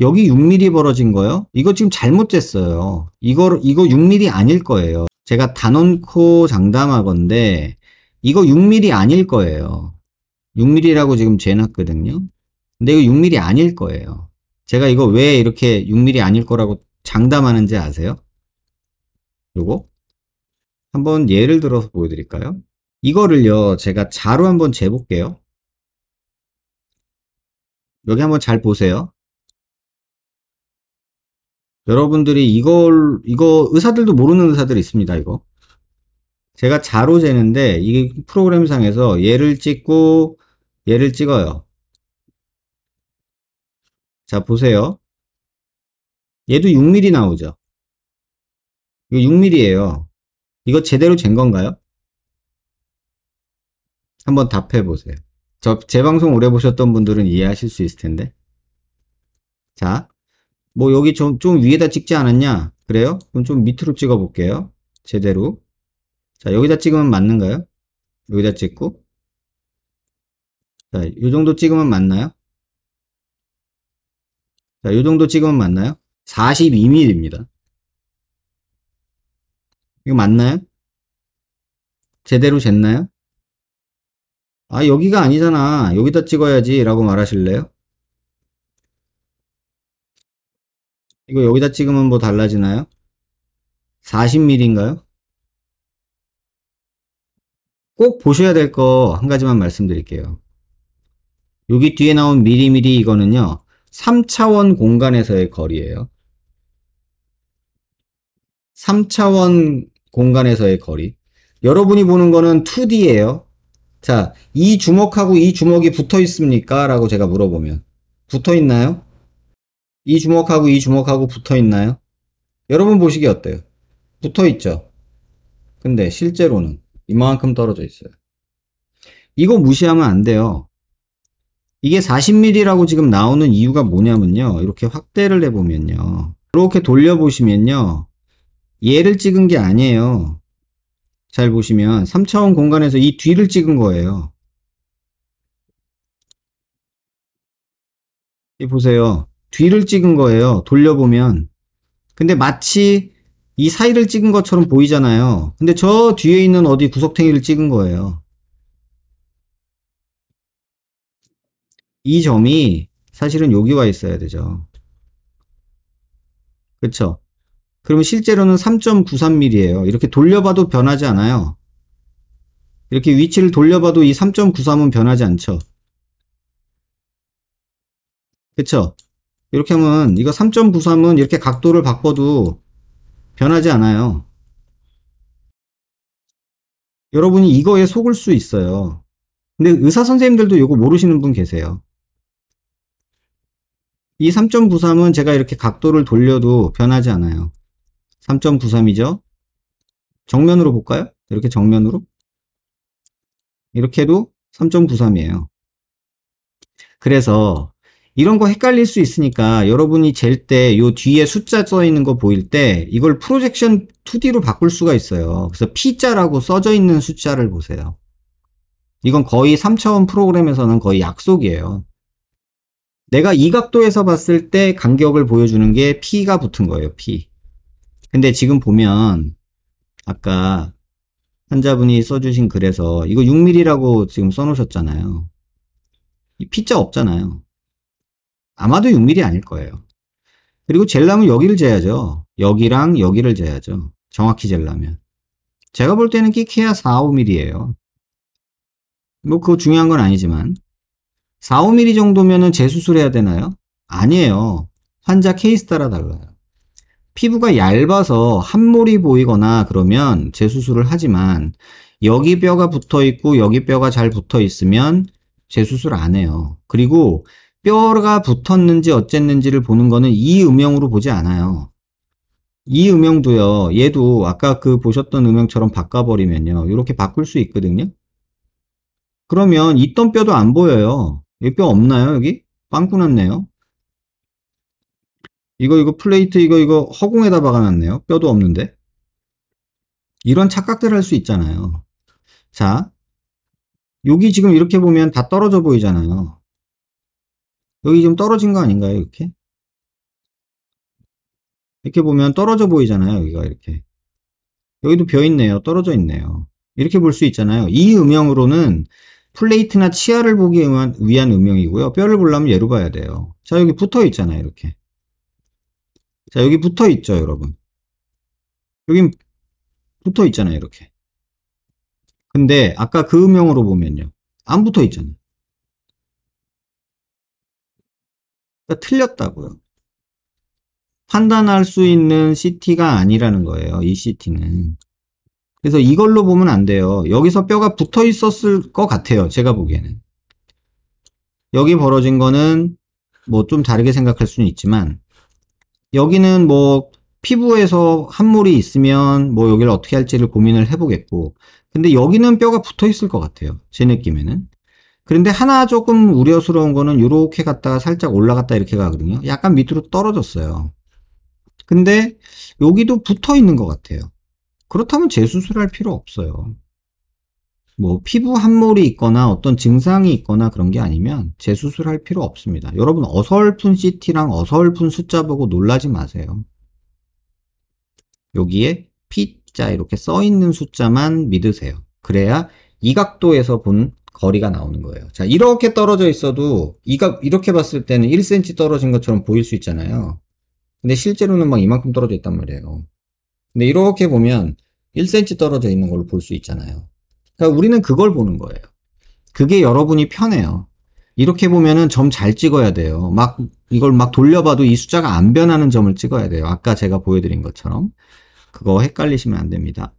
여기 6mm 벌어진 거요? 이거 지금 잘못 됐어요 이거, 이거 6mm 아닐 거예요. 제가 단언코 장담하건데, 이거 6mm 아닐 거예요. 6mm라고 지금 재놨거든요. 근데 이거 6mm 아닐 거예요. 제가 이거 왜 이렇게 6mm 아닐 거라고 장담하는지 아세요? 요거? 한번 예를 들어서 보여드릴까요? 이거를요, 제가 자로 한번 재볼게요. 여기 한번 잘 보세요. 여러분들이 이걸 이거 의사들도 모르는 의사들이 있습니다. 이거 제가 자로 재는데 이 프로그램상에서 얘를 찍고 얘를 찍어요. 자 보세요. 얘도 6mm 나오죠. 이거 6 m m 에요 이거 제대로 잰 건가요? 한번 답해 보세요. 저재 방송 오래 보셨던 분들은 이해하실 수 있을 텐데. 자, 뭐 여기 좀, 좀 위에다 찍지 않았냐? 그래요? 그럼 좀 밑으로 찍어 볼게요. 제대로. 자, 여기다 찍으면 맞는가요? 여기다 찍고. 자, 이 정도 찍으면 맞나요? 자, 이 정도 찍으면 맞나요? 42mm입니다. 이거 맞나요? 제대로 쟀나요? 아, 여기가 아니잖아. 여기다 찍어야지. 라고 말하실래요? 이거 여기다 찍으면 뭐 달라지나요? 40mm인가요? 꼭 보셔야 될 거 한 가지만 말씀드릴게요. 여기 뒤에 나온 미리미리 이거는요. 3차원 공간에서의 거리예요. 3차원 공간에서의 거리. 여러분이 보는 거는 2D예요. 자, 이 주먹하고 이 주먹이 붙어 있습니까? 라고 제가 물어보면 붙어 있나요? 이 주먹하고 이 주먹하고 붙어 있나요? 여러분 보시기 어때요? 붙어 있죠? 근데 실제로는 이만큼 떨어져 있어요. 이거 무시하면 안 돼요. 이게 40mm라고 지금 나오는 이유가 뭐냐면요. 이렇게 확대를 해보면요. 이렇게 돌려보시면요. 얘를 찍은 게 아니에요. 잘 보시면 3차원 공간에서 이 뒤를 찍은 거예요. 이 보세요. 뒤를 찍은 거예요. 돌려보면. 근데 마치 이 사이를 찍은 것처럼 보이잖아요. 근데 저 뒤에 있는 어디 구석탱이를 찍은 거예요. 이 점이 사실은 여기 와 있어야 되죠. 그쵸 그러면 실제로는 3.93mm예요. 이렇게 돌려봐도 변하지 않아요. 이렇게 위치를 돌려봐도 이 3.93은 변하지 않죠. 그쵸 이렇게 하면 이거 3.93은 이렇게 각도를 바꿔도 변하지 않아요. 여러분이 이거에 속을 수 있어요. 근데 의사 선생님들도 이거 모르시는 분 계세요. 이 3.93은 제가 이렇게 각도를 돌려도 변하지 않아요. 3.93이죠. 정면으로 볼까요? 이렇게 정면으로. 이렇게 해도 3.93이에요. 그래서 이런 거 헷갈릴 수 있으니까 여러분이 잴 때 요 뒤에 숫자 써 있는 거 보일 때 이걸 프로젝션 2D로 바꿀 수가 있어요. 그래서 P자라고 써져 있는 숫자를 보세요. 이건 거의 3차원 프로그램에서는 거의 약속이에요. 내가 이 각도에서 봤을 때 간격을 보여주는 게 P가 붙은 거예요, P. 근데 지금 보면 아까 환자분이 써주신 글에서 이거 6mm라고 지금 써놓으셨잖아요. 이 P자 없잖아요. 아마도 6mm 아닐 거예요. 그리고 젤라면 여기를 재야죠. 여기랑 여기를 재야죠. 정확히 젤라면. 제가 볼 때는 끼케야 4, 5mm예요. 뭐 그거 중요한 건 아니지만 4, 5mm 정도면은 재수술해야 되나요? 아니에요. 환자 케이스 따라 달라요. 피부가 얇아서 한몰이 보이거나 그러면 재수술을 하지만 여기 뼈가 붙어 있고 여기 뼈가 잘 붙어 있으면 재수술 안 해요. 그리고 뼈가 붙었는지 어쨌는지를 보는 거는 이 음영으로 보지 않아요. 이 음영도요. 얘도 아까 그 보셨던 음영처럼 바꿔버리면요. 이렇게 바꿀 수 있거든요. 그러면 있던 뼈도 안 보여요. 여기 뼈 없나요? 여기? 빵꾸 났네요. 이거 이거 플레이트 이거 이거 허공에다 박아놨네요. 뼈도 없는데. 이런 착각들 할 수 있잖아요. 자, 여기 지금 이렇게 보면 다 떨어져 보이잖아요. 여기 좀 떨어진 거 아닌가요? 이렇게? 이렇게 보면 떨어져 보이잖아요. 여기가 이렇게. 여기도 벼 있네요. 떨어져 있네요. 이렇게 볼 수 있잖아요. 이 음영으로는 플레이트나 치아를 보기 위한 음영이고요. 뼈를 보려면 얘로 봐야 돼요. 자, 여기 붙어 있잖아요. 이렇게. 자, 여기 붙어 있죠, 여러분. 여기 붙어 있잖아요, 이렇게. 근데 아까 그 음영으로 보면요. 안 붙어 있잖아요. 그러니까 틀렸다고요. 판단할 수 있는 CT가 아니라는 거예요. 이 CT는. 그래서 이걸로 보면 안 돼요. 여기서 뼈가 붙어 있었을 것 같아요. 제가 보기에는. 여기 벌어진 거는 뭐 좀 다르게 생각할 수는 있지만 여기는 뭐 피부에서 함몰이 있으면 뭐 여기를 어떻게 할지를 고민을 해보겠고 근데 여기는 뼈가 붙어 있을 것 같아요. 제 느낌에는. 그런데 하나 조금 우려스러운 거는 이렇게 갔다가 살짝 올라갔다 이렇게 가거든요. 약간 밑으로 떨어졌어요. 근데 여기도 붙어 있는 것 같아요. 그렇다면 재수술할 필요 없어요. 뭐 피부 한몰이 있거나 어떤 증상이 있거나 그런 게 아니면 재수술할 필요 없습니다. 여러분 어설픈 CT랑 어설픈 숫자 보고 놀라지 마세요. 여기에 P자 이렇게 써 있는 숫자만 믿으세요. 그래야 이 각도에서 본 거리가 나오는 거예요. 자, 이렇게 떨어져 있어도 이가 이렇게 봤을 때는 1cm 떨어진 것처럼 보일 수 있잖아요. 근데 실제로는 막 이만큼 떨어져 있단 말이에요. 근데 이렇게 보면 1cm 떨어져 있는 걸볼수 있잖아요. 그러니까 우리는 그걸 보는 거예요. 그게 여러분이 편해요. 이렇게 보면은 점잘 찍어야 돼요. 막 이걸 막 돌려봐도 이 숫자가 안 변하는 점을 찍어야 돼요. 아까 제가 보여드린 것처럼. 그거 헷갈리시면 안 됩니다.